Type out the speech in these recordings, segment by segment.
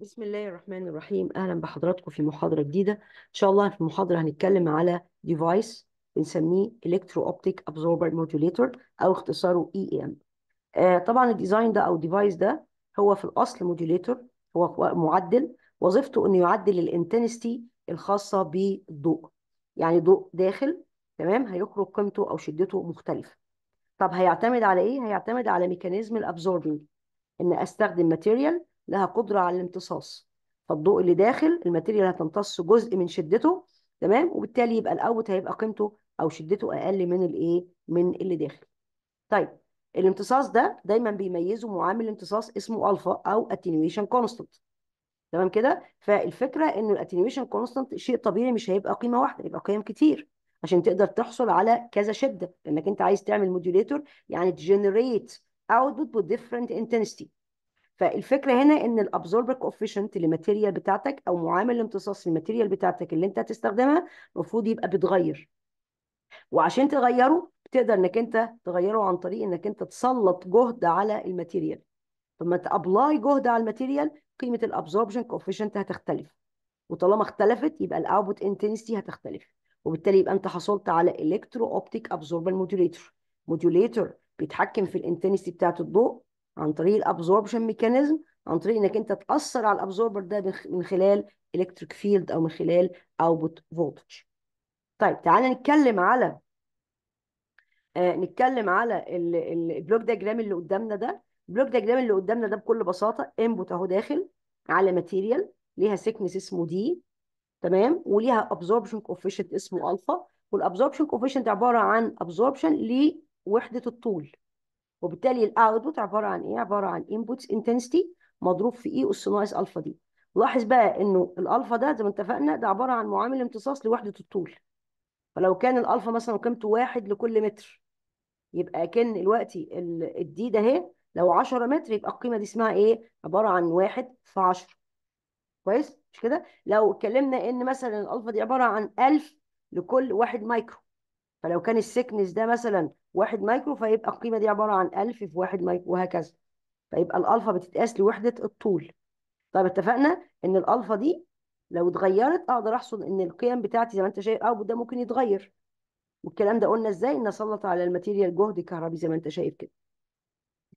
بسم الله الرحمن الرحيم اهلا بحضراتكم في محاضره جديده ان شاء الله في المحاضره هنتكلم على ديفايس بنسميه الكترو اوبتيك ابزوربر مودوليتور او اختصاره اي e ام آه، طبعا الديزاين ده او الديفايس ده هو في الاصل مودوليتور هو معدل وظيفته انه يعدل الانتنستي الخاصه بالضوء يعني ضوء داخل تمام هيخرج قيمته او شدته مختلفه طب هيعتمد على ايه هيعتمد على ميكانيزم الابزوربنج ان استخدم ماتيريال لها قدره على الامتصاص فالضوء اللي داخل الماتيريال هتمتص جزء من شدته تمام وبالتالي يبقى الاوت هيبقى قيمته او شدته اقل من الايه من اللي داخل طيب الامتصاص ده دايما بيميزه معامل امتصاص اسمه الفا او اتينيويشن كونستانت تمام كده فالفكره انه الاتينيويشن كونستانت شيء طبيعي مش هيبقى قيمه واحده هيبقى قيم كتير عشان تقدر تحصل على كذا شده لانك انت عايز تعمل موديوليتور يعني تجنريت اوتبوت بديفرنت انتنستي فالفكره هنا ان الابزوربر كوفيشنت للماتيريال بتاعتك او معامل الامتصاص للماتيريال بتاعتك اللي انت هتستخدمها المفروض يبقى بيتغير وعشان تغيره بتقدر انك انت تغيره عن طريق انك انت تسلط جهد على الماتيريال فما تابلاي جهد على الماتيريال قيمه الابزوربشن كوفيشنت هتختلف وطالما اختلفت يبقى الاوتبوت انتنسيتي هتختلف وبالتالي يبقى انت حصلت على الكترو اوبتيك ابزوربر موديوليتور موديوليتور بيتحكم في الانتنسيتي بتاعه الضوء عن طريق الابزوربشن ميكانيزم عن طريق انك انت تاثر على الابزوربر ده من خلال الكتريك فيلد او من خلال اوتبوت فولتج طيب تعالى نتكلم على آه نتكلم على البلوك دياجرام اللي قدامنا ده البلوك دياجرام اللي قدامنا ده بكل بساطه انبوت اهو داخل على ماتيريال ليها سيكنس اسمه دي تمام وليها ابزوربشن كوفيشنت اسمه الفا والابزوربشن كوفيشنت عباره عن ابزوربشن لوحده الطول وبالتالي الاوتبوت عباره عن ايه عباره عن انبوت انتنستي مضروب في اي اس ناقص الفا دي لاحظ بقى انه الالفا ده زي ما اتفقنا ده عباره عن معامل امتصاص لوحده الطول فلو كان الالفا مثلا قيمته واحد لكل متر يبقى كان دلوقتي الدي ده اهي لو 10 متر يبقى القيمه دي اسمها ايه عباره عن واحد في 10 كويس مش كده لو اتكلمنا ان مثلا الالفا دي عباره عن 1000 لكل واحد مايكرو فلو كان السكنس ده مثلا واحد مايكرو فيبقى القيمة دي عبارة عن 1000 في واحد مايكرو وهكذا فيبقى الألفا بتتقاس لوحدة الطول طيب اتفقنا إن الألفا دي لو اتغيرت أقدر أحصل إن القيم بتاعتي زي ما أنت شايف أو ده ممكن يتغير والكلام ده قلنا إزاي إن سلط على الماتيريال جهد كهربي زي ما أنت شايف كده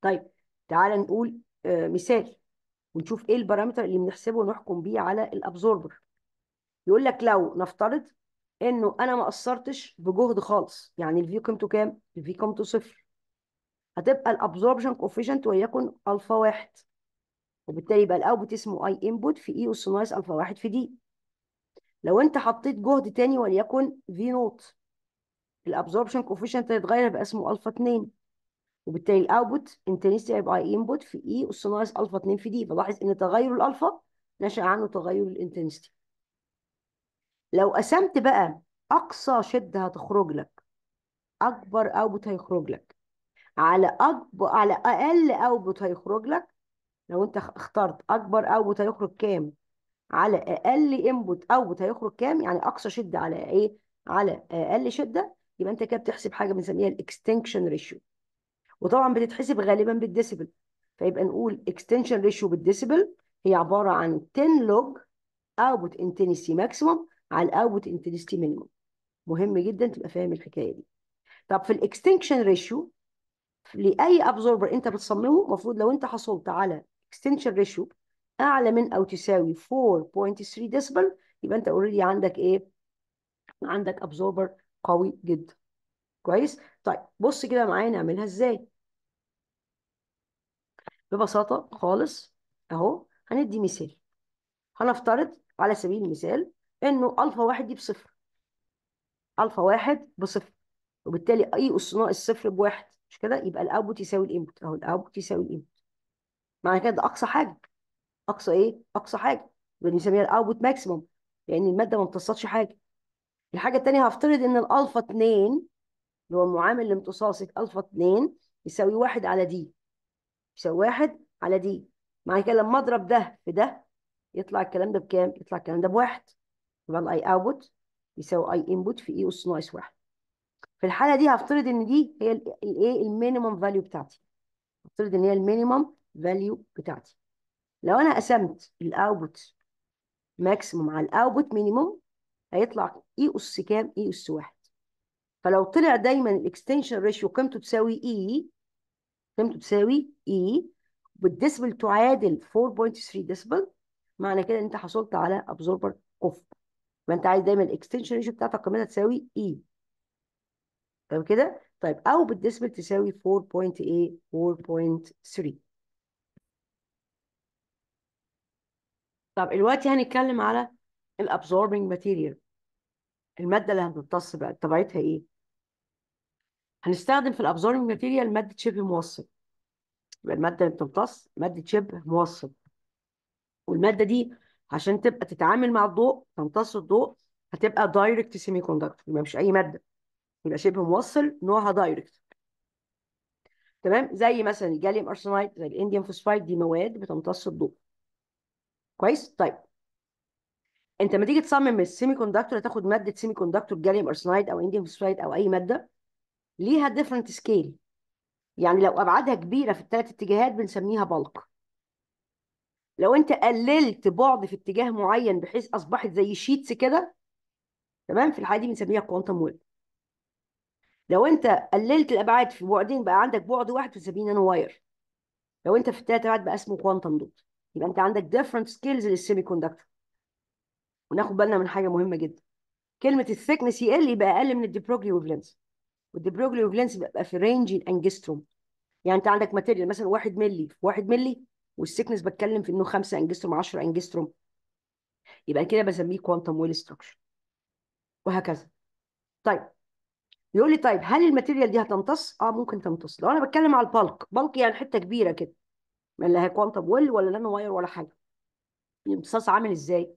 طيب تعالى نقول آه، مثال ونشوف إيه البارامتر اللي بنحسبه ونحكم بيه على الأبزوربر يقول لك لو نفترض انه انا ما قصرتش بجهد خالص يعني الفي قيمته كام الفي قيمته صفر هتبقى الابزوربشن كوفيشنت وليكن الفا واحد وبالتالي يبقى الاوتبوت اسمه اي انبوت في اي اس ناقص الفا واحد في دي لو انت حطيت جهد تاني وليكن في نوت الابزوربشن كوفيشنت هيتغير يبقى اسمه الفا 2 وبالتالي الاوتبوت انتنسيتي هيبقى اي انبوت في اي اس ناقص الفا 2 في دي فلاحظ ان تغير الالفا نشأ عنه تغير الانتنستي لو قسمت بقى أقصى شدة هتخرج لك أكبر اوبوت هيخرج لك على أكبر على أقل اوبوت هيخرج لك لو أنت اخترت أكبر اوبوت هيخرج كام على أقل إنبوت اوبوت هيخرج كام يعني أقصى شدة على إيه على أقل شدة يبقى أنت كده بتحسب حاجة بنسميها الإكستنكشن ريشيو وطبعا بتتحسب غالبا بالديسيبل فيبقى نقول اكستنشن ريشيو بالديسيبل هي عباره عن 10 لوج اوبوت انتنسي ماكسيمم على الاوت انتنسيتي مينيموم مهم جدا تبقى فاهم الحكايه دي طب في الاكستنكشن ريشيو لاي ابزوربر انت بتصممه المفروض لو انت حصلت على اكستنكشن ريشيو اعلى من او تساوي 4.3 ديسبل يبقى انت اوريدي عندك ايه عندك ابزوربر قوي جدا كويس طيب بص كده معايا نعملها ازاي ببساطه خالص اهو هندي مثال هنفترض على سبيل المثال انه الفا واحد دي بصفر الفا واحد بصفر وبالتالي اي اس ناقص صفر بواحد مش كده يبقى الاوتبوت يساوي الانبوت اهو الاوتبوت يساوي الانبوت معنى كده ده اقصى حاجه اقصى ايه اقصى حاجه بنسميها الاوتبوت ماكسيموم لان الماده ما امتصتش حاجه الحاجه الثانيه هفترض ان الالفا 2 اللي هو المعامل الامتصاصي في الفا 2 يساوي 1 على دي يساوي 1 على دي معنى كده لما اضرب ده في ده يطلع الكلام ده بكام؟ يطلع الكلام ده بواحد يبقى الاي اوتبوت يساوي اي انبوت في e اي اس ناقص واحد في الحاله دي هفترض ان دي هي الايه المينيمم فاليو بتاعتي هفترض ان هي المينيمم فاليو بتاعتي لو انا قسمت الاوتبوت ماكسيموم على الاوتبوت مينيموم هيطلع e اي اس كام e اي اس واحد فلو طلع دايما الاكستنشن ريشيو قيمته تساوي اي قيمته تساوي اي والديسبل تعادل 4.3 ديسبل معنى كده ان انت حصلت على ابزوربر كفر يبقى انت عايز دايما الاكستنشن ريشيو بتاعت القيمتها تساوي e. اي تمام كده طيب او بالديسمل تساوي 4.8 4.3 طب دلوقتي يعني هنتكلم على الابزوربنج ماتيريال الماده اللي هتمتص بقى طبيعتها ايه هنستخدم في الابزوربنج ماتيريال ماده شبه موصل يبقى الماده اللي بتمتص ماده شبه موصل والماده دي عشان تبقى تتعامل مع الضوء تمتص الضوء هتبقى دايركت سيمي كوندكتور يبقى مش اي ماده يبقى شبه موصل نوعها دايركت تمام زي مثلا الجاليوم ارسنايد زي الانديوم فوسفايد دي مواد بتمتص الضوء كويس طيب انت لما تيجي تصمم السيمي كوندكتور هتاخد ماده سيمي كوندكتور جاليوم ارسنايد او انديوم فوسفايد او اي ماده ليها ديفرنت سكيل يعني لو ابعادها كبيره في الثلاث اتجاهات بنسميها بالك لو انت قللت بعد في اتجاه معين بحيث اصبحت زي شيتس كده تمام في الحاله دي بنسميها كوانتم ويف لو انت قللت الابعاد في بعدين بقى عندك بعد واحد بنسميه نانو واير لو انت في الثلاث ابعاد بقى اسمه كوانتم دوت يبقى انت عندك ديفرنت سكيلز للسيمي كوندكتور وناخد بالنا من حاجه مهمه جدا كلمه الثيكنس يقل يبقى اقل من الديبروجلي ويف والديبروجلي ويف بيبقى في رينج الانجستروم يعني انت عندك ماتيريال مثلا 1 مللي 1 مللي والسكنس بتكلم في انه 5 انجستروم 10 انجستروم يبقى كده بسميه كوانتم ويل ستراكشر وهكذا طيب يقول لي طيب هل الماتيريال دي هتمتص؟ اه ممكن تمتص لو انا بتكلم على البلك بالك يعني حته كبيره كده اللي يعني هي كوانتم ويل ولا نانو واير ولا حاجه الامتصاص عامل ازاي؟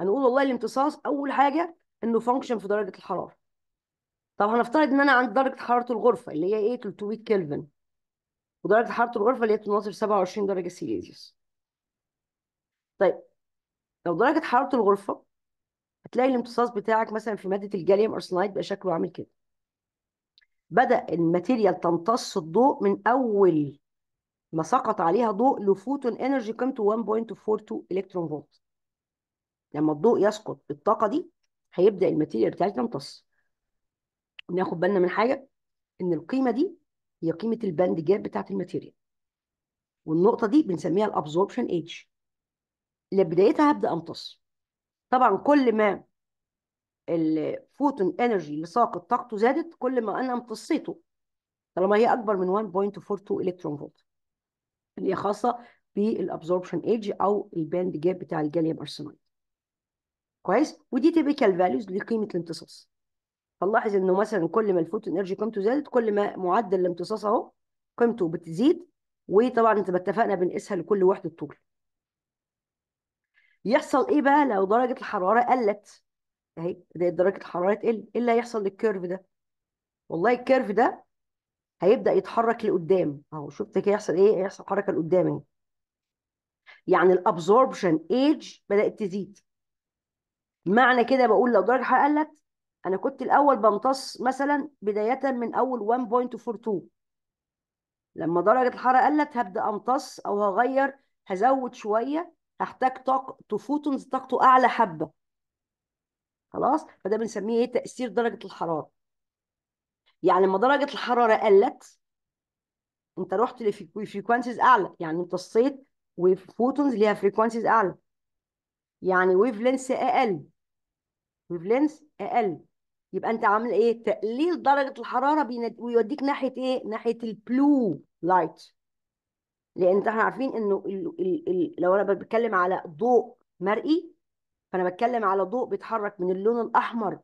هنقول والله الامتصاص اول حاجه انه فانكشن في درجه الحراره طب هنفترض ان انا عند درجه حراره الغرفه اللي هي ايه 300 كلفن ودرجة حرارة الغرفة اللي هي بتناظر 27 درجة سيليزيوس طيب لو درجة حرارة الغرفة هتلاقي الامتصاص بتاعك مثلا في مادة الجاليوم أرسنايد بقى شكله عامل كده بدأ الماتيريال تمتص الضوء من أول ما سقط عليها ضوء لفوتون انرجي قيمته 1.42 الكترون فولت لما الضوء يسقط بالطاقة دي هيبدأ الماتيريال بتاعتنا تمتص ناخد بالنا من حاجة إن القيمة دي هي قيمه الباند جاب بتاعه الماتيريال والنقطه دي بنسميها الابزوربشن اتش لبدايتها هبدا امتص طبعا كل ما الفوتون انرجي اللي ساقط طاقته زادت كل ما انا امتصيته طالما هي اكبر من 1.42 الكترون فولت اللي هي خاصه بالابزوربشن ايدج او الباند جاب بتاع الجاليوم ارسنايد كويس ودي تيبيكال فاليوز لقيمه الامتصاص فنلاحظ انه مثلا كل ما الفوتو انرجي قيمته زادت كل ما معدل الامتصاص اهو قيمته بتزيد وطبعا انت اتفقنا بنقيسها لكل وحده طول يحصل ايه بقى لو درجه الحراره قلت اهي بدات درجه الحراره تقل ايه اللي هيحصل للكيرف ده والله الكيرف ده هيبدا يتحرك لقدام اهو شفت كده يحصل ايه يحصل حركه لقدام اهي يعني الابزوربشن ايج بدات تزيد معنى كده بقول لو درجه الحراره قلت انا كنت الاول بمتص مثلا بدايه من اول 1.42 لما درجه الحراره قلت هبدا امتص او هغير هزود شويه هحتاج طاقه فوتونز طاقته اعلى حبه خلاص فده بنسميه ايه تاثير درجه الحراره يعني لما درجه الحراره قلت انت رحت لفريكوانسيز اعلى يعني امتصيت وفوتونز ليها فريكوانسيز اعلى يعني ويف لينس اقل ويف لينس اقل يبقى انت عامل ايه تقليل درجه الحراره بيند... ويوديك ناحيه ايه ناحيه البلو لايت لان احنا عارفين انه ال... ال... ال... لو انا بتكلم على ضوء مرئي فانا بتكلم على ضوء بيتحرك من اللون الاحمر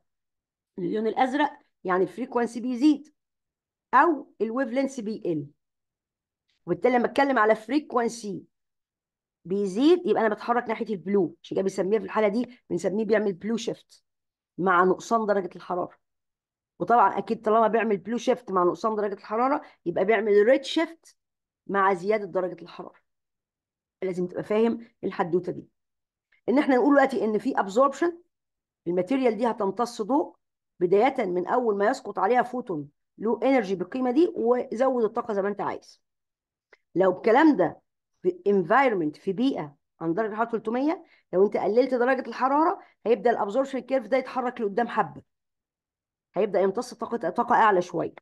للون الازرق يعني الفريكوانسي بيزيد او الويف لينس بيقل وبالتالي لما اتكلم على فريكوانسي بيزيد يبقى انا بتحرك ناحيه البلو عشان كده بنسميها في الحاله دي بنسميه بيعمل بلو شيفت مع نقصان درجه الحراره وطبعا اكيد طالما بيعمل بلو شيفت مع نقصان درجه الحراره يبقى بيعمل ريد شيفت مع زياده درجه الحراره لازم تبقى فاهم الحدوته دي ان احنا نقول دلوقتي ان في ابزوربشن الماتيريال دي هتمتص ضوء بدايه من اول ما يسقط عليها فوتون له انرجي بالقيمه دي وزود الطاقه زي ما انت عايز لو الكلام ده في انفايرمنت في بيئه عند درجه الحراره 300 لو انت قللت درجه الحراره هيبدا الابزوربشن كيرف ده يتحرك لقدام حبه هيبدا يمتص طاقه طاقه اعلى شويه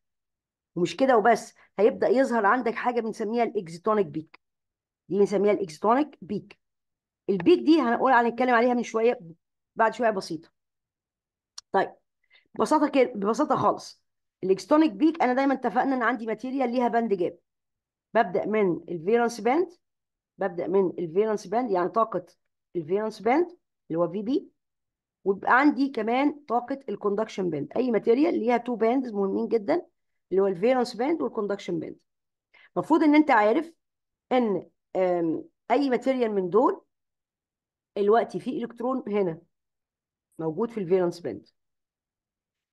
ومش كده وبس هيبدا يظهر عندك حاجه بنسميها الاكزيتونيك بيك دي بنسميها الاكزيتونيك بيك البيك دي هنقول هنتكلم عليها من شويه بعد شويه بسيطه طيب ببساطه كده ببساطه خالص الاكستونيك بيك انا دايما اتفقنا ان عندي ماتيريال ليها باند جاب ببدا من الفيرنس باند ببدا من الفيرنس باند يعني طاقه الفيرنس باند اللي هو في بي ويبقى عندي كمان طاقه الكوندكشن باند اي ماتيريال ليها تو باندز مهمين جدا اللي هو الفيرنس باند والكوندكشن باند المفروض ان انت عارف ان اي ماتيريال من دول الوقت في الكترون هنا موجود في الفيرنس باند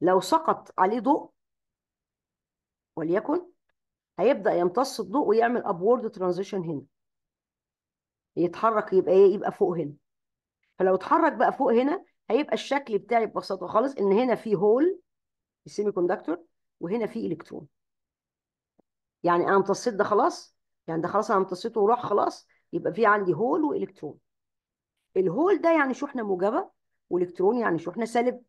لو سقط عليه ضوء وليكن هيبدا يمتص الضوء ويعمل ابورد ترانزيشن هنا يتحرك يبقى ايه يبقى فوق هنا فلو اتحرك بقى فوق هنا هيبقى الشكل بتاعي ببساطه خالص ان هنا في هول السيمي كوندكتور وهنا في الكترون يعني انا امتصيت ده خلاص يعني ده خلاص انا امتصيته وراح خلاص يبقى في عندي هول والكترون الهول ده يعني شحنه موجبه والكترون يعني شحنه سالبه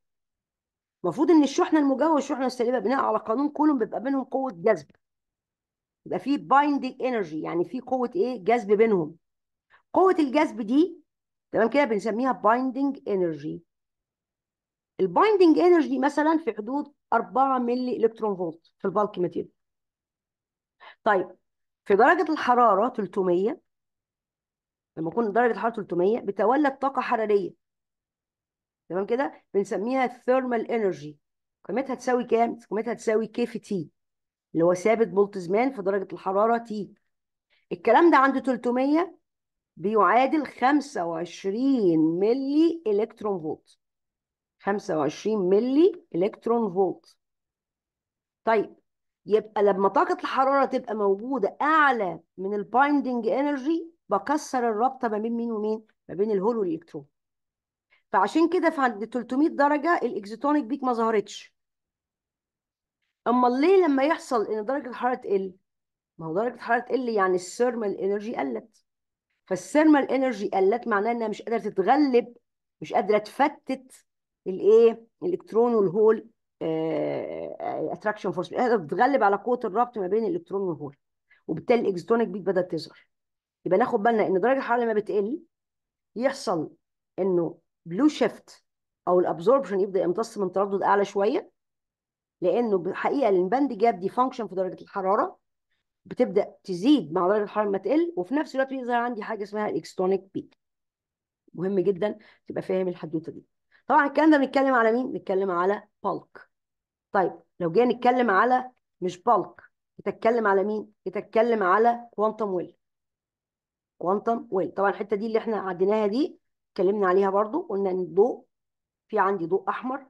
المفروض ان الشحنه الموجبه والشحنه السالبه بناء على قانون كولوم بيبقى بينهم قوه جذب يبقى في بايندينج انرجي يعني في قوه ايه جذب بينهم قوه الجذب دي تمام كده بنسميها بايندنج انرجي البايندنج انرجي مثلا في حدود 4 ملي الكترون فولت في البالك ماتيريال طيب في درجه الحراره 300 لما يكون درجه الحراره 300 بتولد طاقه حراريه تمام كده بنسميها الثيرمال انرجي قيمتها تساوي كام قيمتها تساوي كي في تي اللي هو ثابت بولت زمان في درجه الحراره تي الكلام ده عند 300 بيعادل 25 ملي إلكترون فولت 25 ملي إلكترون فولت طيب يبقى لما طاقة الحرارة تبقى موجودة أعلى من البايندنج انرجي بكسر الرابطة ما بين مين ومين؟ ما بين الهول والإلكترون فعشان كده في عند 300 درجة الإكزيتونيك بيك ما ظهرتش أما ليه لما يحصل إن درجة الحرارة تقل؟ ما هو درجة الحرارة تقل يعني الثيرمال انرجي قلت فالثيرمال انرجي قلت معناه انها مش قادره تتغلب مش قادره تفتت الايه الالكترون والهول اتراكشن فورس مش قادره تتغلب على قوه الربط ما بين الالكترون والهول وبالتالي الاكزوتونيك بيت بدات تظهر يبقى ناخد بالنا ان درجه الحراره لما بتقل يحصل انه بلو شيفت او الابزوربشن يبدا يمتص من تردد اعلى شويه لانه بالحقيقه الباند جاب دي فانكشن في درجه الحراره بتبدا تزيد مع درجه الحراره ما تقل وفي نفس الوقت بيظهر عندي حاجه اسمها الاكستونيك بيك مهم جدا تبقى فاهم الحدوته دي طبعا الكلام ده بنتكلم على مين بنتكلم على بالك طيب لو جينا نتكلم على مش بالك بتتكلم على مين بتتكلم على كوانتم ويل كوانتم ويل طبعا الحته دي اللي احنا عديناها دي اتكلمنا عليها برضو قلنا ان الضوء في عندي ضوء احمر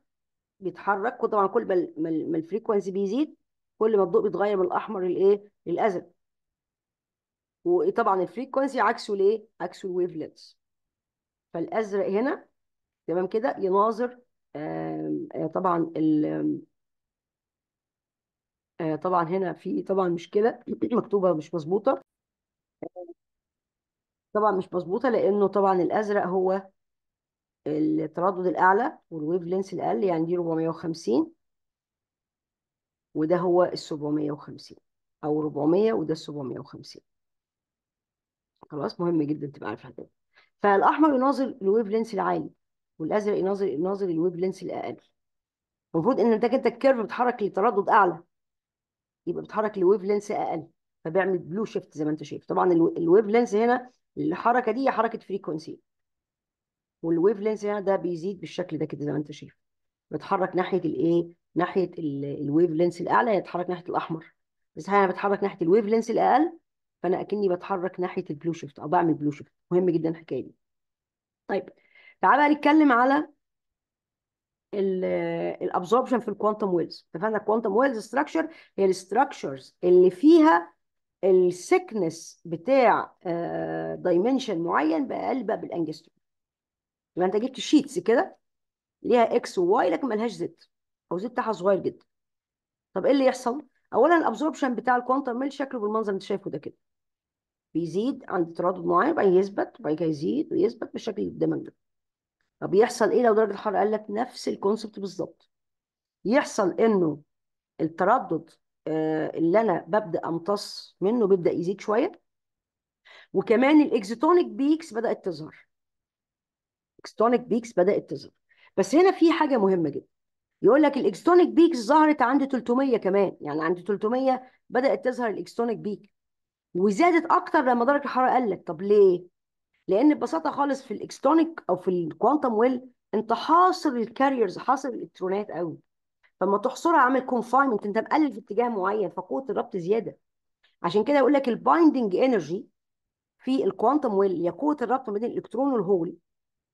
بيتحرك وطبعا كل ما الفريكونسي بيزيد كل ما الضوء بيتغير من الاحمر للايه للازرق وطبعا الفريكوانسي عكسه الايه عكسه الويف لينث فالازرق هنا تمام كده يناظر آه، طبعا ال آه، طبعا هنا في طبعا مشكله مكتوبه مش مظبوطه طبعا مش مظبوطه لانه طبعا الازرق هو التردد الاعلى والويف لينس الاقل يعني دي 450 وده هو ال 750 او 400 وده ال 750 خلاص مهم جدا تبقى عارف الحاجات دي فالاحمر يناظر الويف لينس العالي والازرق يناظر يناظر الويف لينس الاقل المفروض ان انت كده الكيرف بتحرك لتردد اعلى يبقى بتحرك لويف لينس اقل فبيعمل بلو شيفت زي ما انت شايف طبعا الويف لينس هنا الحركه دي حركه فريكونسي والويف لينس هنا ده بيزيد بالشكل ده كده زي ما انت شايف بتحرك ناحيه الايه ناحيه الويف لينس الاعلى هيتحرك ناحيه الاحمر بس انا بتحرك ناحيه الويف لينس الاقل فانا اكني بتحرك ناحيه البلو شيفت او بعمل بلو شيفت مهم جدا الحكايه دي طيب تعال بقى نتكلم على الابزوربشن في الكوانتم ويلز اتفقنا الكوانتم ويلز ستراكشر هي الاستراكشرز اللي فيها السكنس بتاع دايمنشن آه، معين باقل بقى بالانجستروم يبقى انت جبت شيتس كده ليها اكس وواي لكن لهاش زد الحوزيت بتاعها صغير جدا طب ايه اللي يحصل اولا الابزوربشن بتاع الكوانتم ميل شكله بالمنظر اللي انت شايفه ده كده بيزيد عند تردد معين بقى يثبت وبعد كده يزيد ويثبت بالشكل اللي قدامك ده طب يحصل ايه لو درجه الحراره قال لك نفس الكونسبت بالظبط يحصل انه التردد آه، اللي انا ببدا امتص منه بيبدا يزيد شويه وكمان الاكزيتونيك بيكس بدات تظهر اكزيتونيك بيكس بدات تظهر بس هنا في حاجه مهمه جدا يقول لك الاكستونيك بيكس ظهرت عند 300 كمان يعني عند 300 بدات تظهر الاكستونيك بيك وزادت اكتر لما درجه الحراره قلت طب ليه لان ببساطه خالص في الاكستونيك او في الكوانتم ويل انت حاصر الكاريرز حاصر الالكترونات قوي فلما تحصرها عامل كونفاينمنت انت مقلل في اتجاه معين فقوه الربط زياده عشان كده يقول لك البايندنج انرجي في الكوانتم ويل هي قوه الربط ما بين الالكترون والهول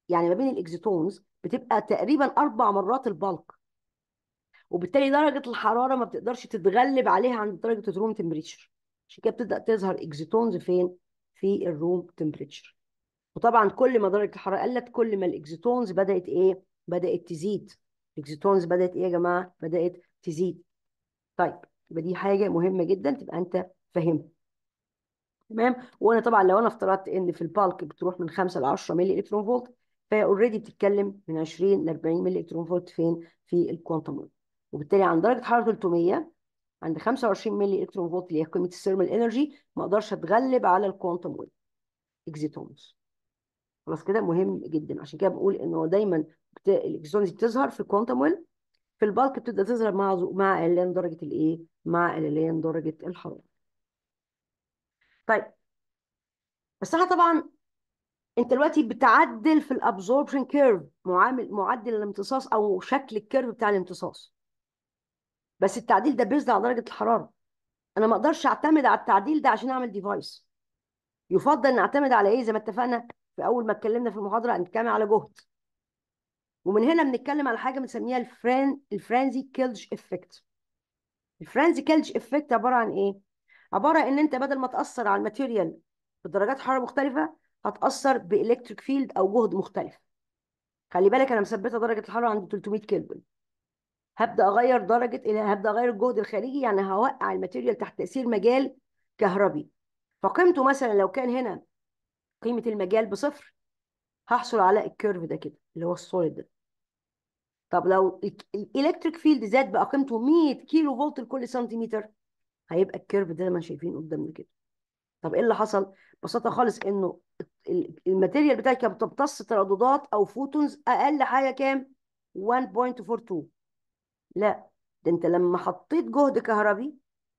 يعني ما بين الاكزيتونز بتبقى تقريبا اربع مرات البلك وبالتالي درجه الحراره ما بتقدرش تتغلب عليها عند درجه الروم تمبريتشر عشان كده بتبدا تظهر اكزيتونز فين في الروم تمبريتشر وطبعا كل ما درجه الحراره قلت كل ما الاكزيتونز بدات ايه بدات تزيد الاكزيتونز بدات ايه يا جماعه بدات تزيد طيب يبقى دي حاجه مهمه جدا تبقى انت فاهمها تمام وانا طبعا لو انا افترضت ان في البالك بتروح من 5 ل 10 ملي الكترون فولت فهي اوريدي بتتكلم من 20 ل 40 ملي الكترون فولت فين في الكوانتم وبالتالي عند درجه حراره 300 عند 25 ملي الكترون فولت اللي هي قيمه الثيرمال انرجي ما اقدرش اتغلب على الكوانتم ويف اكزيتونز خلاص كده مهم جدا عشان كده بقول ان هو دايما بتا... الاكزيتونز بتظهر في الكوانتم ويف في البالك بتبدا تظهر مع زو... مع اعلان درجه الايه مع اعلان درجه الحراره طيب بس احنا طبعا انت دلوقتي بتعدل في الابزوربشن كيرف معامل معدل الامتصاص او شكل الكيرف بتاع الامتصاص بس التعديل ده بيزد على درجه الحراره انا ما اقدرش اعتمد على التعديل ده عشان اعمل ديفايس يفضل نعتمد على ايه زي ما اتفقنا في اول ما اتكلمنا في المحاضره هنتكلم على جهد ومن هنا بنتكلم على حاجه بنسميها الفران الفرانزي كيلج افكت الفرانزي كيلج افكت عباره عن ايه عباره ان انت بدل ما تاثر على الماتيريال بدرجات حراره مختلفه هتاثر بالكتريك فيلد او جهد مختلف خلي بالك انا مثبته درجه الحراره عند 300 كيلو هبدا اغير درجه هبدا اغير الجهد الخارجي يعني هوقع الماتيريال تحت تاثير مجال كهربي فقيمته مثلا لو كان هنا قيمه المجال بصفر هحصل على الكيرف ده كده اللي هو السوليد ده طب لو الالكتريك فيلد زاد بقى قيمته 100 كيلو فولت لكل سنتيمتر هيبقى الكيرف ده ما شايفين قدامنا كده طب ايه اللي حصل ببساطه خالص انه الماتيريال بتاعتك بتمتص ترددات او فوتونز اقل حاجه كام 1.42 لا ده انت لما حطيت جهد كهربي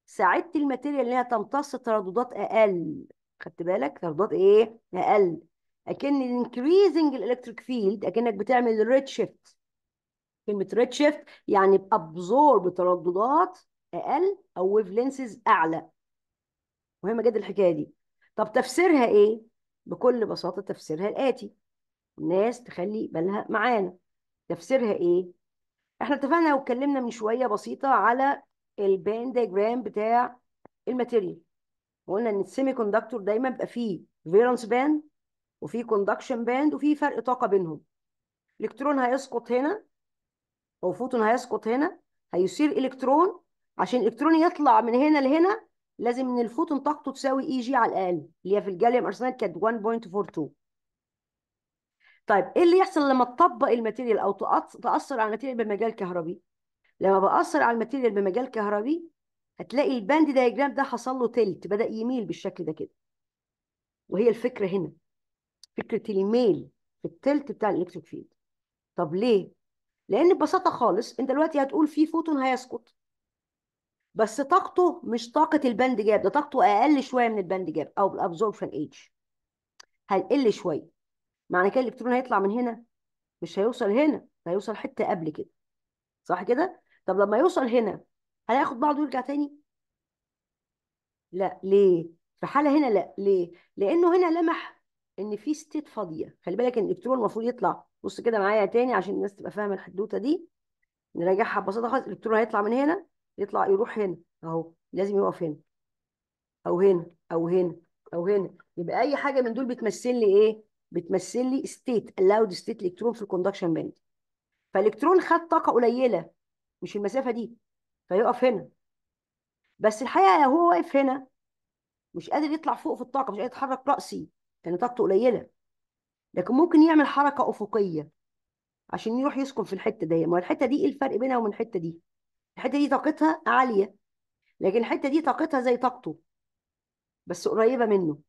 ساعدت الماتيريال انها تمتص ترددات اقل خدت بالك ترددات ايه اقل اكن الانكريزنج الالكتريك فيلد اكنك بتعمل ريد شيفت كلمه ريد شيفت يعني بابزورب بترددات اقل او ويف لينسز اعلى مهمه جدا الحكايه دي طب تفسيرها ايه بكل بساطه تفسيرها الاتي الناس تخلي بالها معانا تفسيرها ايه احنا اتفقنا واتكلمنا من شويه بسيطه على البان دياجرام بتاع الماتيريال وقلنا ان السيمي كوندكتور دايما بيبقى فيه فيرنس باند وفيه كوندكشن باند وفيه فرق طاقه بينهم الكترون هيسقط هنا او فوتون هيسقط هنا هيصير الكترون عشان الكترون يطلع من هنا لهنا لازم ان الفوتون طاقته تساوي اي e جي على الاقل اللي هي في الجاليوم ارسنال كانت 1.42 طيب ايه اللي يحصل لما تطبق الماتيريال او تاثر على الماتيريال بمجال كهربي لما باثر على الماتيريال بمجال كهربي هتلاقي الباند دايجرام ده حصل له تلت بدا يميل بالشكل ده كده وهي الفكره هنا فكره الميل في التلت بتاع الالكتريك فيلد طب ليه لان ببساطه خالص انت دلوقتي هتقول في فوتون هيسقط بس طاقته مش طاقه الباند جاب ده طاقته اقل شويه من الباند جاب او الابزوربشن ايج هيقل شويه معنى كده الالكترون هيطلع من هنا مش هيوصل هنا هيوصل حته قبل كده صح كده طب لما يوصل هنا هل هياخد بعضه ويرجع تاني لا ليه في حاله هنا لا ليه لانه هنا لمح ان في ستيت فاضيه خلي بالك ان الالكترون المفروض يطلع بص كده معايا تاني عشان الناس تبقى فاهمه الحدوته دي نراجعها ببساطه خالص الالكترون هيطلع من هنا يطلع يروح هنا اهو لازم يقف هنا او هنا او هنا او هنا يبقى اي حاجه من دول بتمثل لي ايه بتمثل لي ستيت الاود ستيت الكترون في الكوندكشن باند فالالكترون خد طاقه قليله مش المسافه دي فيقف هنا بس الحقيقه هو واقف هنا مش قادر يطلع فوق في الطاقه مش قادر يتحرك راسي لان طاقته قليله لكن ممكن يعمل حركه افقيه عشان يروح يسكن في الحته دي ما الحته دي ايه الفرق بينها وبين الحته دي الحته دي طاقتها عاليه لكن الحته دي طاقتها زي طاقته بس قريبه منه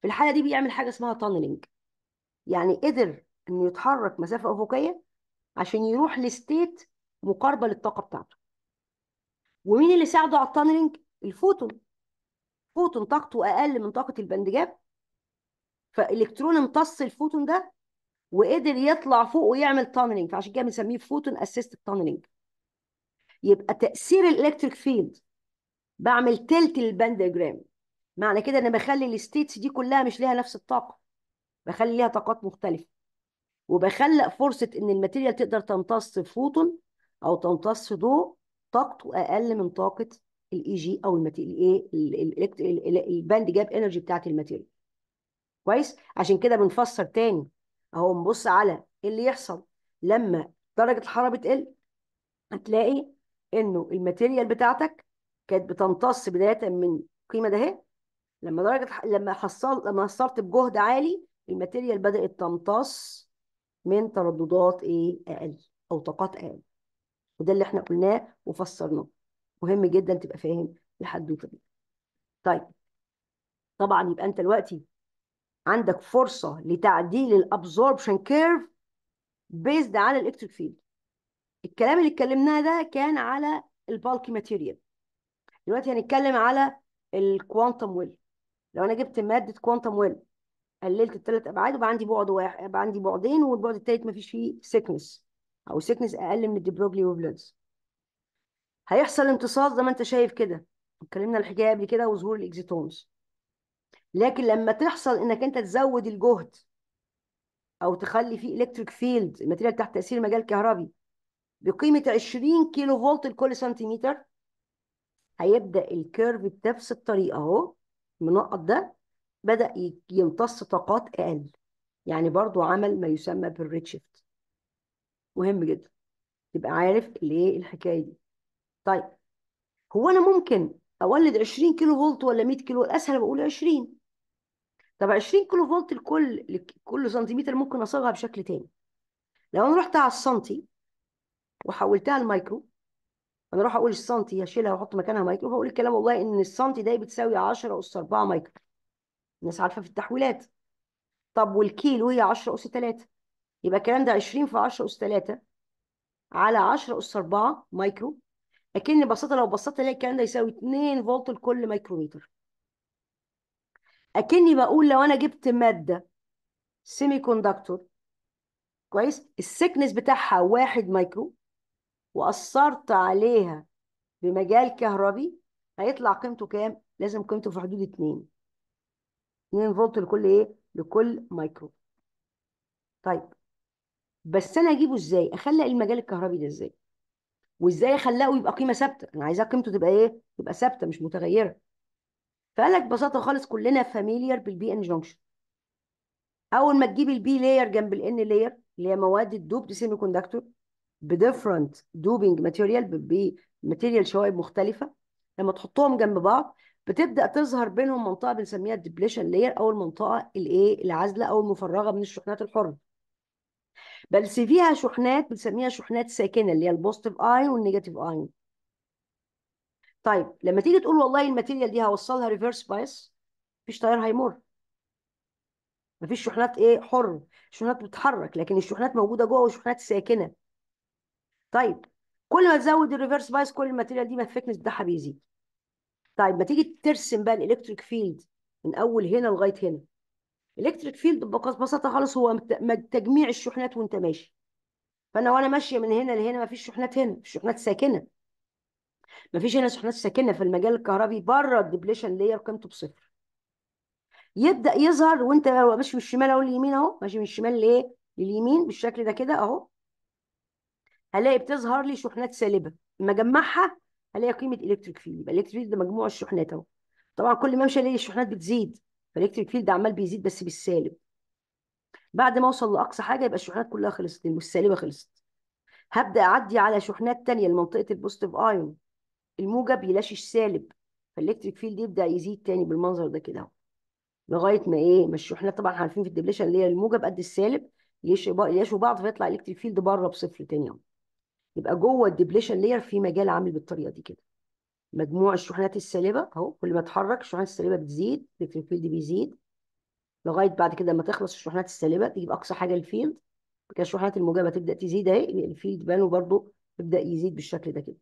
في الحاله دي بيعمل حاجه اسمها تانلينج يعني قدر انه يتحرك مسافه افقيه عشان يروح لستيت مقاربه للطاقه بتاعته ومين اللي ساعده على التانلينج الفوتون فوتون طاقته اقل من طاقه البندجاب فالكترون امتص الفوتون ده وقدر يطلع فوق ويعمل تانلينج فعشان كده بنسميه فوتون اسيست تانلينج يبقى تاثير الالكتريك فيلد بعمل تلت الباند جرام معنى كده انا بخلي الستيتس دي كلها مش ليها نفس الطاقه بخلي ليها طاقات مختلفه وبخلق فرصه ان الماتيريال تقدر تمتص فوتون او تمتص ضوء طاقته اقل من طاقه الاي جي e او الايه الباند جاب انرجي بتاعت الماتيريال كويس عشان كده بنفسر تاني اهو نبص على إيه اللي يحصل لما درجه الحراره بتقل هتلاقي انه الماتيريال بتاعتك كانت بتمتص بدايه من القيمه ده لما درجه لما حصل لما حصلت بجهد عالي الماتيريال بدأت تمتص من ترددات ايه اقل او طاقات اقل وده اللي احنا قلناه وفسرناه مهم جدا تبقى فاهم الحدوته دي طيب طبعا يبقى انت دلوقتي عندك فرصه لتعديل الابزوربشن كيرف بيزد على الالكتريك فيلد الكلام اللي اتكلمناه ده كان على البالكي ماتيريال دلوقتي هنتكلم على الكوانتم ويل لو انا جبت ماده كوانتم ويل قللت الثلاث ابعاد وبقى عندي بعد واحد بقى عندي بعدين والبعد الثالث ما فيش فيه سيكنس او سيكنس اقل من الديبروجلي وبلودز هيحصل امتصاص زي ما انت شايف كده اتكلمنا الحكايه قبل كده وظهور الاكزيتونز لكن لما تحصل انك انت تزود الجهد او تخلي فيه الكتريك فيلد الماتيريال تحت تاثير مجال كهربي بقيمه 20 كيلو فولت لكل سنتيمتر هيبدا الكيرف بنفس الطريقه اهو المنقط ده بدأ يمتص طاقات أقل يعني برضو عمل ما يسمى شيفت مهم جدا تبقى عارف ليه الحكاية دي طيب هو أنا ممكن أولد 20 كيلو فولت ولا 100 كيلو الأسهل بقول 20 طب 20 كيلو فولت لكل كل سنتيمتر ممكن أصاغها بشكل تاني لو أنا رحت على السنتي وحولتها لمايكرو انا اروح اقول السنتي هشيلها واحط مكانها مايكرو هقول الكلام والله ان السنتي ده بتساوي 10 اس 4 مايكرو الناس عارفه في التحويلات طب والكيلو هي 10 أس 3 يبقى الكلام ده 20 في 10 أس 3 على 10 أس 4 مايكرو لكن ببساطة لو بسطت الاقي الكلام ده يساوي 2 فولت لكل مايكرومتر أكني بقول لو أنا جبت مادة سيمي كوندكتور كويس السكنس بتاعها 1 مايكرو وأثرت عليها بمجال كهربي هيطلع قيمته كام؟ لازم قيمته في حدود 2 2 فولت لكل ايه لكل مايكرو طيب بس انا اجيبه ازاي اخلق المجال الكهربي ده ازاي وازاي اخلقه يبقى قيمه ثابته انا عايزاه قيمته تبقى ايه تبقى ثابته مش متغيره فقال لك ببساطه خالص كلنا فاميليار بالبي ان جونكشن اول ما تجيب البي لاير جنب الان لاير اللي هي مواد الدوب سيمي كوندكتور بديفرنت دوبنج ماتيريال بماتيريال شوائب مختلفه لما تحطهم جنب بعض بتبدا تظهر بينهم منطقه بنسميها الدبليشن لاير او المنطقه الايه العازله او المفرغه من الشحنات الحره بس فيها شحنات بنسميها شحنات ساكنه اللي هي البوزيتيف ايون والنيجاتيف ايون طيب لما تيجي تقول والله الماتيريال دي هوصلها ريفرس بايس مفيش تيار هيمر مفيش شحنات ايه حر شحنات بتتحرك لكن الشحنات موجوده جوه والشحنات ساكنه طيب كل ما تزود الريفرس بايس كل الماتيريال دي ما الثيكنس بتاعها بيزيد طيب ما تيجي ترسم بقى الالكتريك فيلد من اول هنا لغايه هنا الالكتريك فيلد ببساطه خالص هو تجميع الشحنات وانت ماشي فانا وانا ماشيه من هنا لهنا ما فيش شحنات هنا مفيش شحنات ساكنه ما فيش هنا شحنات ساكنه في المجال الكهربي بره الدبليشن لاير قيمته بصفر يبدا يظهر وانت ماشي من الشمال اهو لليمين اهو ماشي من الشمال لايه لليمين بالشكل ده كده اهو هلاقي بتظهر لي شحنات سالبه لما اجمعها هلاقي قيمه الكتريك فيلد يبقى الكتريك فيلد ده مجموع الشحنات اهو طبعا كل ما امشي الاقي الشحنات بتزيد فالالكتريك فيلد عمال بيزيد بس بالسالب بعد ما اوصل لاقصى حاجه يبقى الشحنات كلها خلصت السالبه خلصت هبدا اعدي على شحنات تانية لمنطقه البوزيتيف ايون الموجب يلاشش سالب فالالكتريك فيلد يبدا يزيد تاني بالمنظر ده كده اهو لغايه ما ايه ما الشحنات طبعا عارفين في الدبليشن اللي هي الموجب قد السالب يشوا بعض فيطلع الكتريك فيلد بره بصفر تاني اهو يبقى جوه الدبليشن لاير في مجال عامل بالطريقه دي كده مجموع الشحنات السالبه اهو كل ما اتحرك الشحنات السالبه بتزيد الكتريك فيلد بيزيد لغايه بعد كده لما تخلص الشحنات السالبه تجيب اقصى حاجه الفيلد كده الشحنات الموجبه تبدا تزيد اهي الفيلد بانو برضو يبدا يزيد بالشكل ده كده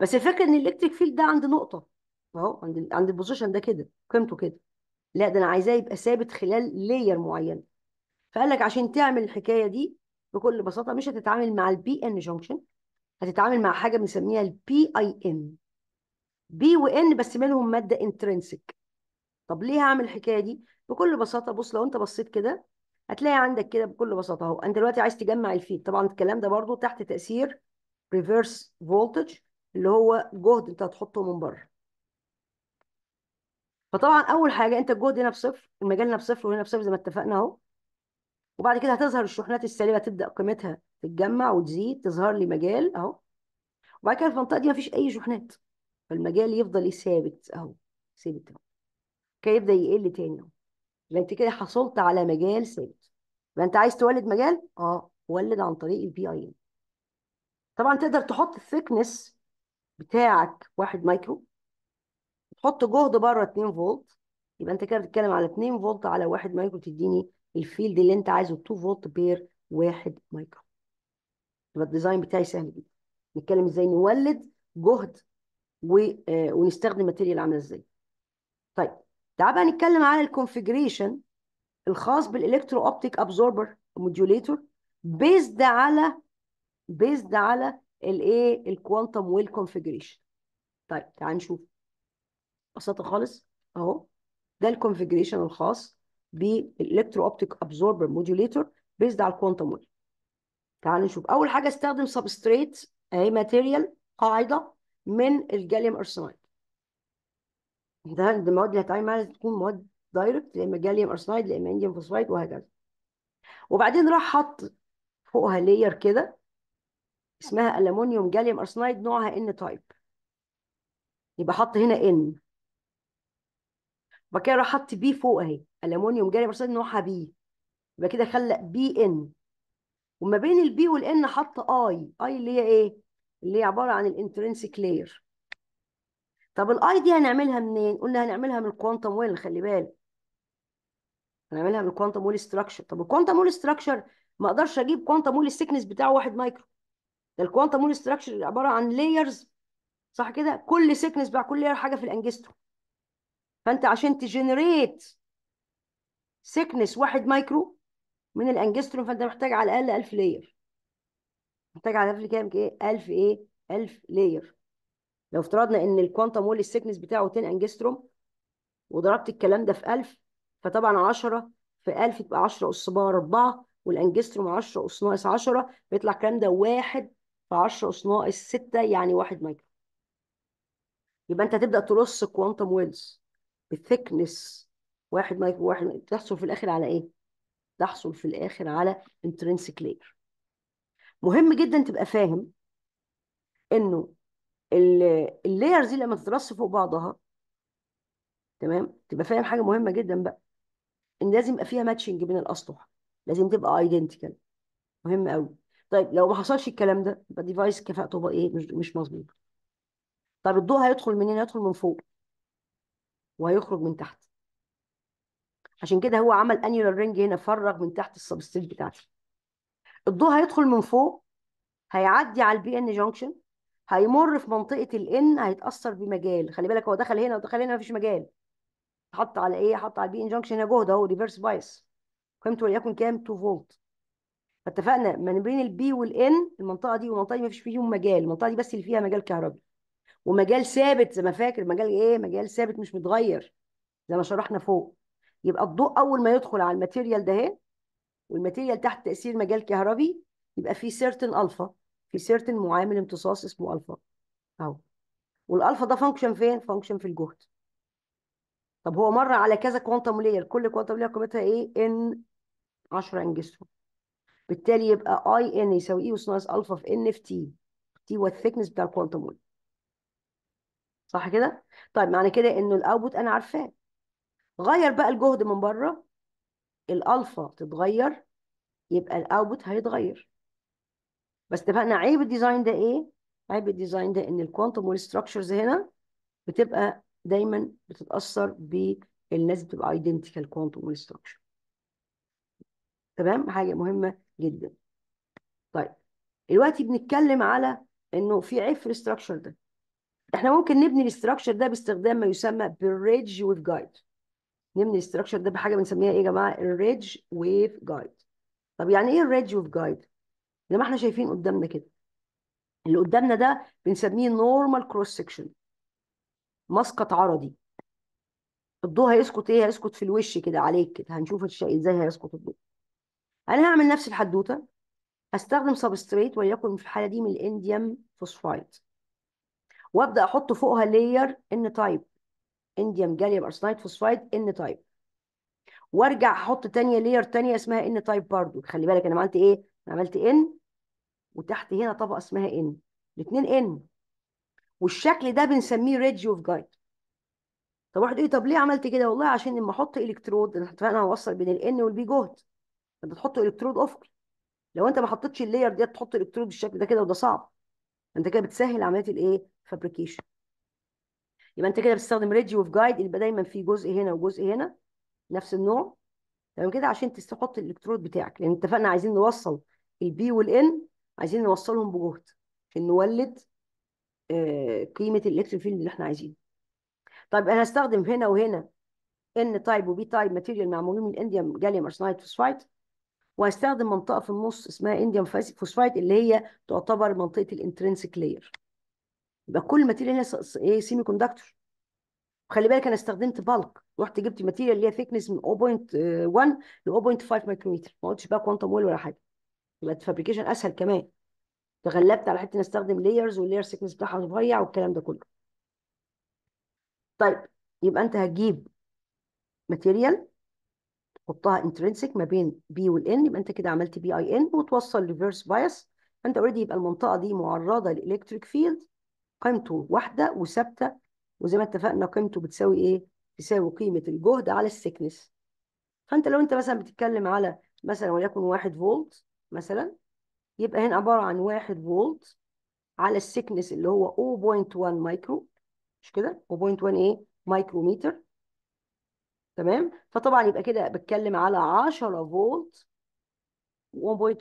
بس الفكره ان الالكتريك فيلد ده عند نقطه اهو عند عند البوزيشن ده كده قيمته كده لا ده انا عايزاه يبقى ثابت خلال لاير معين فقال لك عشان تعمل الحكايه دي بكل بساطه مش هتتعامل مع البي ان جونكشن هتتعامل مع حاجه بنسميها البي اي ان بي وان بس منهم ماده انترنسك طب ليه هعمل الحكايه دي بكل بساطه بص لو انت بصيت كده هتلاقي عندك كده بكل بساطه اهو انت دلوقتي عايز تجمع الفيد طبعا الكلام ده برضو تحت تاثير ريفرس فولتج اللي هو جهد انت هتحطه من بره فطبعا اول حاجه انت الجهد هنا بصفر المجال هنا بصفر وهنا بصفر زي ما اتفقنا اهو وبعد كده هتظهر الشحنات السالبه تبدا قيمتها تتجمع وتزيد تظهر لي مجال اهو وبعد كده في المنطقه دي مفيش اي شحنات فالمجال يفضل ثابت اهو ثابت اهو كده يبدا يقل تاني اهو يبقى انت كده حصلت على مجال ثابت يبقى انت عايز تولد مجال اه ولد عن طريق البي اي ام طبعا تقدر تحط الثيكنس بتاعك واحد مايكرو تحط جهد بره 2 فولت يبقى انت كده بتتكلم على 2 فولت على 1 مايكرو تديني الفيلد اللي انت عايزه 2 فولت بير 1 مايكرو يبقى الديزاين بتاعي سهل جدا نتكلم ازاي نولد جهد و... آه، ونستخدم ماتيريال عامله ازاي طيب تعال بقى نتكلم عن الكونفيجريشن الخاص بالالكترو اوبتيك ابزوربر موديوليتور بيزد على بيزد على الايه الكوانتم كونفيجريشن طيب تعال نشوف ببساطه خالص اهو ده الكونفيجريشن الخاص بالالكترو اوبتيك ابزوربر موديوليتور بيزد على الكوانتم ويف تعال نشوف اول حاجه استخدم سبستريت اي ماتيريال قاعده من الجاليوم ارسنايد ده المواد اللي هتعمل معاها تكون مواد دايركت يا اما جاليوم ارسنايد يا اما انديوم فوسفايد وهكذا وبعدين راح حط فوقها لير كده اسمها الومنيوم جاليوم ارسنايد نوعها ان تايب يبقى حط هنا ان وبعد كده راح حط بي فوق اهي الامونيوم جاري برصيد نوعها بي يبقى كده خلق بي ان وما بين البي والان حط اي اي اللي هي ايه اللي هي عباره عن الانترنسك لاير طب الاي دي هنعملها منين قلنا هنعملها من الكوانتم ويل خلي بالك هنعملها من الكوانتم ويل ستراكشر طب الكوانتم ويل ستراكشر ما اقدرش اجيب كوانتم ويل السكنس بتاعه واحد مايكرو ده الكوانتم ويل ستراكشر عباره عن لايرز صح كده كل سكنس بتاع كل لاير حاجه في الانجستروم فانت عشان تجنريت سيكنس واحد مايكرو من الانجستروم فانت محتاج على الاقل 1000 لاير محتاج على الاقل كام ايه 1000 ايه 1000 لاير لو افترضنا ان الكوانتم وول السيكنس بتاعه 10 انجستروم وضربت الكلام ده في 1000 فطبعا 10 في 1000 تبقى 10 اس 4 والانجستروم 10 اس ناقص 10 بيطلع الكلام ده 1 في 10 اس ناقص 6 يعني 1 مايكرو يبقى انت هتبدا ترص كوانتم ويلز بثيكنس واحد مايكرو واحد تحصل في الاخر على ايه؟ تحصل في الاخر على انترنسك لاير مهم جدا تبقى فاهم انه اللايرز دي لما تترص فوق بعضها تمام تبقى فاهم حاجه مهمه جدا بقى ان لازم يبقى فيها ماتشنج بين الاسطح لازم تبقى ايدنتيكال مهم قوي طيب لو ما حصلش الكلام ده يبقى ديفايس كفاءته بقى ايه مش مش مظبوط طب الضوء هيدخل منين هيدخل من فوق وهيخرج من تحت عشان كده هو عمل انيولار رينج هنا فرغ من تحت السبستريت بتاعتي الضوء هيدخل من فوق هيعدي على البي ان جانكشن هيمر في منطقه الان هيتاثر بمجال خلي بالك هو دخل هنا ودخل هنا مفيش مجال حط على ايه حط على البي ان جانكشن هنا جهد اهو ريفرس بايس قيمته وليكن كام 2 فولت فاتفقنا ما بين البي والان المنطقه دي والمنطقه دي مفيش فيهم مجال المنطقه دي بس اللي فيها مجال كهربي ومجال ثابت زي ما فاكر مجال ايه مجال ثابت مش متغير زي ما شرحنا فوق يبقى الضوء اول ما يدخل على الماتيريال ده اهي والماتيريال تحت تاثير مجال كهربي يبقى في سيرتن الفا في سيرتن معامل امتصاص اسمه الفا اهو والالفا ده فانكشن فين فانكشن في الجهد طب هو مر على كذا كوانتم لير كل كوانتم لير قيمتها ايه ان 10 انجستروم بالتالي يبقى اي ان يساوي اي اس ناقص الفا في ان في تي تي هو الثيكنس بتاع الكوانتم لير صح كده طيب معنى كده انه الاوتبوت انا عارفاه غير بقى الجهد من بره الالفا تتغير يبقى الاوتبوت هيتغير بس اتفقنا عيب الديزاين ده ايه عيب الديزاين ده ان الكوانتم والستراكشرز هنا بتبقى دايما بتتاثر بالناس بتبقى ايدنتيكال كوانتم والستراكشر تمام حاجه مهمه جدا طيب دلوقتي بنتكلم على انه في عيب في الاستراكشر ده احنا ممكن نبني الاستراكشر ده باستخدام ما يسمى بالريدج ويف جايد نبني الاستراكشر ده بحاجه بنسميها ايه يا جماعه الريدج ويف جايد طب يعني ايه الريدج ويف جايد زي ما احنا شايفين قدامنا كده اللي قدامنا ده بنسميه نورمال كروس سكشن مسقط عرضي الضوء هيسقط ايه هيسقط في الوش كده عليك كده هنشوف الشيء ازاي هيسقط الضوء انا هعمل نفس الحدوته هستخدم سبستريت وليكن في الحاله دي من الانديوم فوسفايت وابدا احط فوقها لاير ان تايب انديوم جاليوم ارسنايد فوسفايد ان تايب وارجع احط تانية لاير تانية اسمها ان تايب برضو خلي بالك انا عملت ايه انا عملت ان وتحت هنا طبقه اسمها ان الاثنين ان والشكل ده بنسميه ريدج اوف جايد طب واحد يقول طب ليه عملت كده والله عشان لما احط الكترود انا اتفقنا هوصل بين الان والبي جهد انت تحط الكترود افقي لو انت ما حطيتش اللاير ديت تحط الكترود بالشكل ده كده وده صعب انت كده بتسهل عمليه الايه فابريكيشن يبقى انت كده بتستخدم ريجي اوف جايد يبقى دايما في جزء هنا وجزء هنا نفس النوع تمام كده عشان تحط الالكترود بتاعك لان اتفقنا عايزين نوصل البي والان عايزين نوصلهم بجهد عشان نولد آه، قيمه الالكترون فيلد اللي احنا عايزينه طيب انا هستخدم هنا وهنا ان تايب وبي تايب ماتيريال معمولين من انديوم جاليوم ارسنايد فوسفايت وهستخدم منطقه في النص اسمها انديوم فوسفايت اللي هي تعتبر منطقه الانترنسيك لاير يبقى كل ماتيريال هي ايه سيمي كوندكتور وخلي بالك انا استخدمت بالك رحت جبت ماتيريال اللي هي ثيكنس من 0.1 آه، ل 0.5 مايكرومتر ما قلتش بقى كوانتم ويل ولا حاجه يبقى الفابريكيشن اسهل كمان تغلبت على حته نستخدم لايرز واللاير ثيكنس بتاعها رفيع والكلام ده كله طيب يبقى انت هتجيب ماتيريال تحطها انترنسك ما بين بي والان يبقى انت كده عملت بي اي ان وتوصل ريفرس بايس انت اوريدي يبقى المنطقه دي معرضه لالكتريك فيلد قيمته واحدة وثابتة وزي ما اتفقنا قيمته بتساوي ايه؟ تساوي قيمة الجهد على السكنس فانت لو انت مثلا بتتكلم على مثلا وليكن 1 فولت مثلا يبقى هنا عبارة عن 1 فولت على السكنس اللي هو 0.1 مايكرو مش كده 0.1 ايه مايكروميتر تمام فطبعا يبقى كده بتكلم على 10 فولت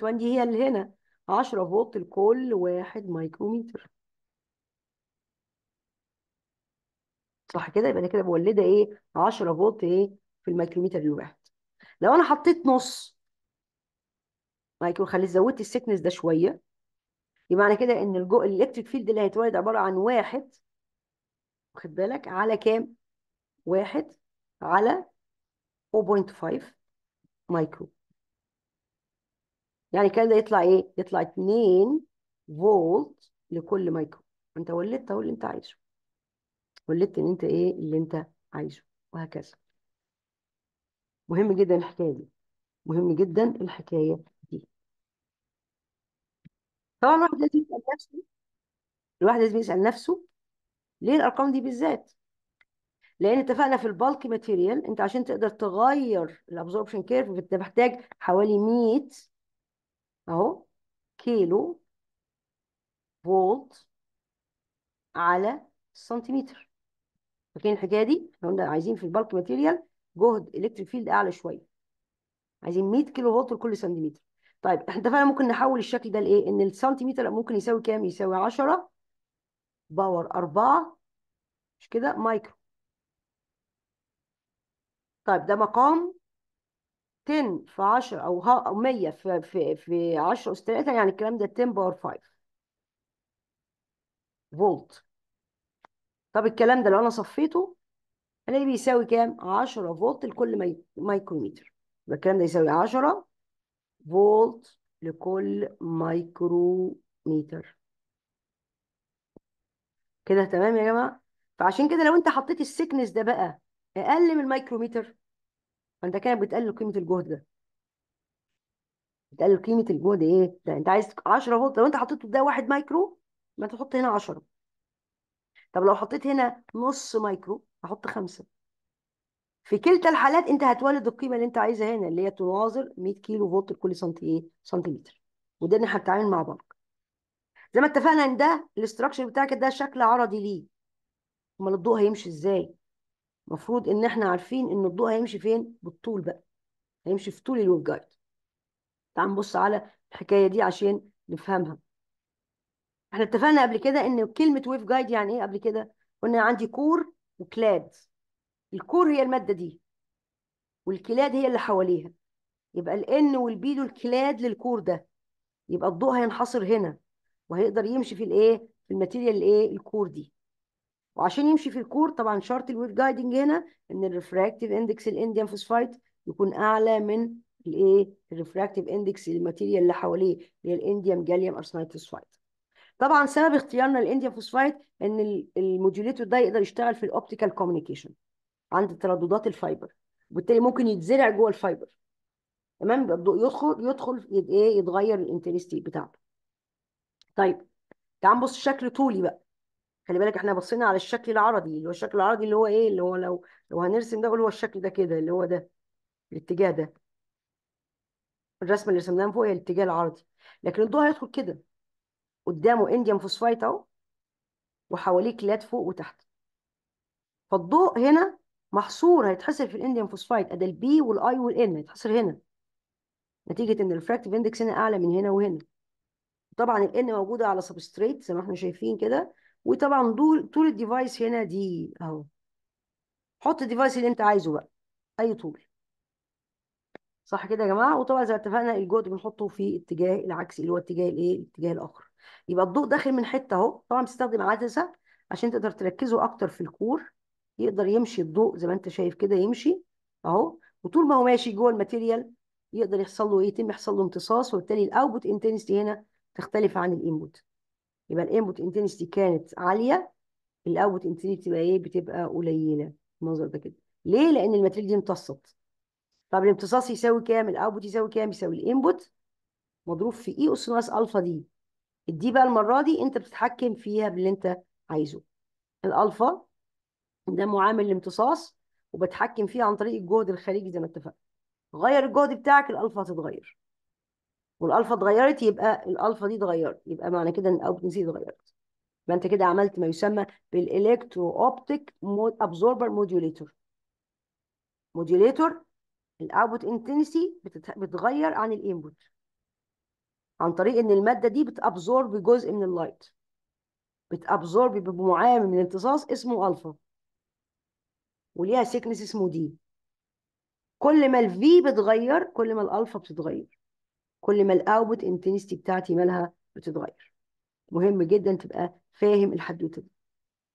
1.1 دي هي اللي هنا 10 فولت لكل واحد مايكروميتر صح كده يبقى انا كده مولده ايه 10 فولت ايه في الميكروميتر الواحد لو انا حطيت نص مايكرو خلي زودت السكنس ده شويه يبقى معنى كده ان الجو الالكتريك فيلد اللي هيتولد عباره عن واحد واخد بالك على كام واحد على 0.5 مايكرو يعني كده ده يطلع ايه يطلع 2 فولت لكل مايكرو انت ولدت اهو اللي انت عايزه ولدت ان انت ايه اللي انت عايزه وهكذا مهم جدا الحكايه دي مهم جدا الحكايه دي طبعا الواحد لازم يسال نفسه الواحد لازم يسال نفسه ليه الارقام دي بالذات لان اتفقنا في البالك ماتيريال انت عشان تقدر تغير الابزوربشن كيرف انت محتاج حوالي 100 اهو كيلو فولت على سنتيمتر فاكرين الحكايه دي؟ احنا قلنا عايزين في البلك ماتيريال جهد الكتريك فيلد اعلى شويه عايزين 100 كيلو فولت لكل سنتيمتر طيب احنا اتفقنا ممكن نحول الشكل ده لايه؟ ان السنتيمتر ممكن يساوي كام؟ يساوي 10 باور 4 مش كده؟ مايكرو طيب ده مقام 10 في 10 او 100 في في في 10 اس 3 يعني الكلام ده 10 باور 5 فولت طب الكلام ده لو انا صفيته الاقي بيساوي كام 10 فولت لكل مايكروميتر يبقى الكلام ده يساوي 10 فولت لكل مايكروميتر كده تمام يا جماعه فعشان كده لو انت حطيت السكنس ده بقى اقل من المايكروميتر فانت كده بتقلل قيمه الجهد ده بتقلل قيمه الجهد ايه ده انت عايز 10 فولت لو انت حطيته ده 1 مايكرو ما تحط هنا 10 طب لو حطيت هنا نص مايكرو هحط خمسة في كلتا الحالات انت هتولد القيمه اللي انت عايزها هنا اللي هي تناظر 100 كيلو فولت لكل سنتي ايه سنتيمتر وده اللي احنا مع بلق زي ما اتفقنا ان ده الاستراكشر بتاعك ده شكل عرضي ليه امال الضوء هيمشي ازاي المفروض ان احنا عارفين ان الضوء هيمشي فين بالطول بقى هيمشي في طول الويف جايد تعال نبص على الحكايه دي عشان نفهمها احنا اتفقنا قبل كده ان كلمه ويف جايد يعني ايه قبل كده قلنا عندي كور وكلاد الكور هي الماده دي والكلاد هي اللي حواليها يبقى الان والبي دول كلاد للكور ده يبقى الضوء هينحصر هنا وهيقدر يمشي في الايه في الماتيريال الايه الكور دي وعشان يمشي في الكور طبعا شرط الويف جايدنج هنا ان الريفراكتيف اندكس الانديوم فوسفايت يكون اعلى من الايه الريفراكتيف اندكس الماتيريال اللي حواليه اللي هي الانديوم جاليوم ارسنايد فوسفايت طبعا سبب اختيارنا الانديا فوسفايت ان الموديوليتور ده يقدر يشتغل في الاوبتيكال كوميونيكيشن عند ترددات الفايبر وبالتالي ممكن يتزرع جوه الفايبر تمام يدخل يدخل ايه يتغير الانترستي بتاعته طيب تعال نبص شكل طولي بقى خلي بالك احنا بصينا على الشكل العرضي اللي هو الشكل العرضي اللي هو ايه اللي هو لو لو هنرسم ده هو الشكل ده كده اللي هو ده الاتجاه ده الرسمه اللي رسمناها من فوق هي الاتجاه العرضي لكن الضوء هيدخل كده قدامه انديوم فوسفايت اهو وحواليه كليات فوق وتحت فالضوء هنا محصور هيتحصر في الانديوم فوسفايت ادي البي والاي والان هيتحصر هنا نتيجه ان الريفراكتيف اندكس هنا اعلى من هنا وهنا طبعا الان موجوده على سبستريت زي ما احنا شايفين كده وطبعا طول طول الديفايس هنا دي اهو حط الديفايس اللي انت عايزه بقى اي طول صح كده يا جماعه وطبعا زي ما اتفقنا الجهد بنحطه في اتجاه العكسي اللي هو اتجاه الايه الاتجاه الاخر يبقى الضوء داخل من حته اهو طبعا بتستخدم عدسه عشان تقدر تركزه اكتر في الكور يقدر يمشي الضوء زي ما انت شايف كده يمشي اهو وطول ما هو ماشي جوه الماتيريال يقدر يحصل له إيه؟ يتم يحصل له امتصاص وبالتالي الاوتبوت انتنستي هنا تختلف عن الانبوت يبقى الانبوت انتنستي كانت عاليه الاوتبوت انتنستي بقى ايه بتبقى قليله المنظر ده كده ليه لان الماتيريال دي امتصت طب الامتصاص يساوي كام الاوتبوت يساوي كام يساوي الانبوت مضروب في اي e اس ناقص الفا دي الدي بقى المره دي انت بتتحكم فيها باللي انت عايزه الالفا ده معامل الامتصاص وبتحكم فيه عن طريق الجهد الخارجي زي ما اتفقنا غير الجهد بتاعك الالفا هتتغير والالفا اتغيرت يبقى الالفا دي اتغيرت يبقى معنى كده ان الاوتبوت دي اتغيرت يبقى انت كده عملت ما يسمى بالالكترو اوبتيك ابزوربر موديوليتور موديوليتور الاوتبوت انتنسي بتتغير عن الانبوت عن طريق ان الماده دي بتابزورب جزء من اللايت بتابزورب بمعامل من امتصاص اسمه الفا وليها سيكنس اسمه دي كل ما الفي بتغير كل ما الالفا بتتغير كل ما الاوتبوت انتنسي بتاعتي مالها بتتغير مهم جدا تبقى فاهم الحدوته دي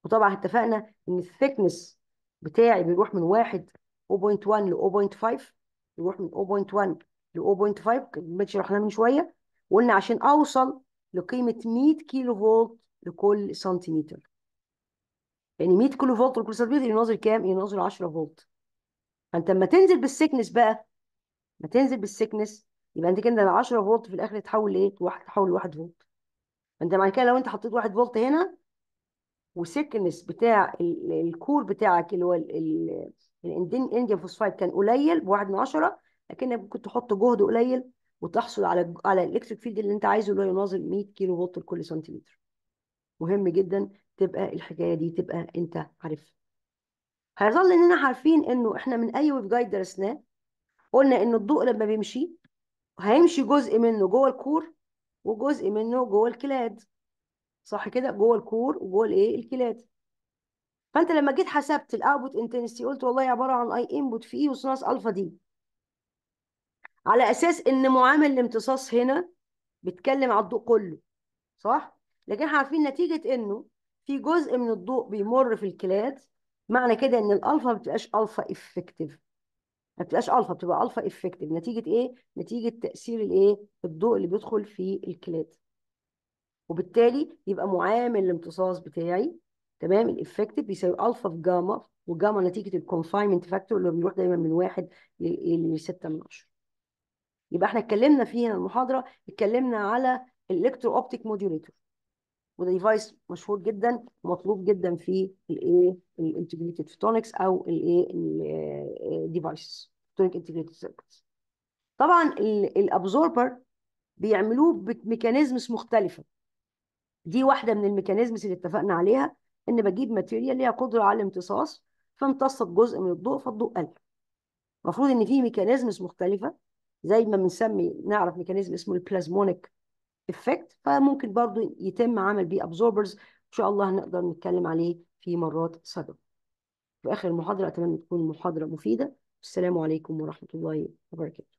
وطبعا اتفقنا ان الثيكنس بتاعي بيروح من واحد 0.1 ل 0.5 نروح من 0.1 ل 0.5 الماتش رحنا من شويه وقلنا عشان اوصل لقيمه 100 كيلو فولت لكل سنتيمتر يعني 100 كيلو فولت لكل سنتيمتر يناظر كام؟ يناظر 10 فولت فانت لما تنزل بالسكنس بقى ما تنزل بالسكنس يبقى انت كده ال 10 فولت في الاخر يتحول لايه؟ واحد تحول ل 1 فولت فانت معنى كده لو انت حطيت 1 فولت هنا وسكنس بتاع الكور بتاعك اللي هو انديا فوسفايد كان قليل بواحد من عشرة لكنك ممكن تحط جهد قليل وتحصل على على الالكتريك فيلد اللي انت عايزه اللي هو يناظر 100 كيلو فولت لكل سنتيمتر مهم جدا تبقى الحكايه دي تبقى انت عارفها هيظل اننا عارفين انه احنا من اي ويف جايد درسناه قلنا ان الضوء لما بيمشي هيمشي جزء منه جوه الكور وجزء منه جوه الكلاد صح كده جوه الكور وجوه الايه الكلاد فانت لما جيت حسبت الاوتبوت انتنسيتي قلت والله عباره عن اي انبوت في اي وسناس الفا دي على اساس ان معامل الامتصاص هنا بيتكلم على الضوء كله صح لكن احنا عارفين نتيجه انه في جزء من الضوء بيمر في الكلاد معنى كده ان الالفا ما بتبقاش الفا افكتيف ما بتبقاش الفا بتبقى الفا افكتيف نتيجه ايه نتيجه تاثير الايه الضوء اللي بيدخل في الكلاد وبالتالي يبقى معامل الامتصاص بتاعي تمام الافكتيف بيساوي الفا في جاما وجاما نتيجه الكونفاينمنت فاكتور اللي بيروح دايما من واحد ل 6 إيه؟ من 10 يبقى احنا اتكلمنا في هنا المحاضره اتكلمنا على الالكترو اوبتيك موديوليتور وده ديفايس مشهور جدا ومطلوب جدا في الايه الانتجريتد فوتونكس او الايه الديفايسز فوتونيك انتجريتد سيركتس طبعا الابزوربر بيعملوه بميكانيزمز مختلفه دي واحده من الميكانيزمز اللي اتفقنا عليها ان بجيب ماتيريال ليها قدره على الامتصاص فامتصت جزء من الضوء فالضوء قل المفروض ان في ميكانيزمز مختلفه زي ما بنسمي نعرف ميكانيزم اسمه البلازمونيك افكت فممكن برضو يتم عمل بيه ابزوربرز ان شاء الله هنقدر نتكلم عليه في مرات سابقه في اخر المحاضره اتمنى تكون المحاضره مفيده والسلام عليكم ورحمه الله وبركاته